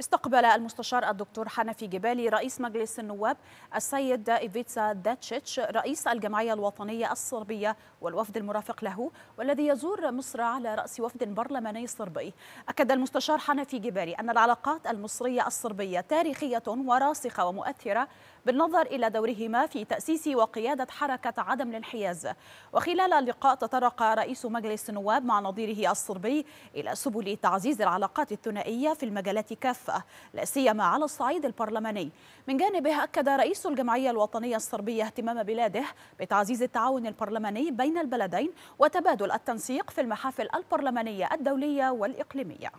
استقبل المستشار الدكتور حنفي جبالي رئيس مجلس النواب السيد إيفيتسا داتشيتش رئيس الجمعية الوطنية الصربية والوفد المرافق له والذي يزور مصر على رأس وفد برلماني صربي أكد المستشار حنفي جبالي أن العلاقات المصرية الصربية تاريخية وراسخة ومؤثرة بالنظر إلى دورهما في تأسيس وقيادة حركة عدم الانحياز وخلال اللقاء تطرق رئيس مجلس النواب مع نظيره الصربي إلى سبل تعزيز العلاقات الثنائية في المجالات كافة كافه لا سيما على الصعيد البرلماني من جانبه أكد رئيس الجمعية الوطنية الصربية اهتمام بلاده بتعزيز التعاون البرلماني بين البلدين وتبادل التنسيق في المحافل البرلمانية الدولية والإقليمية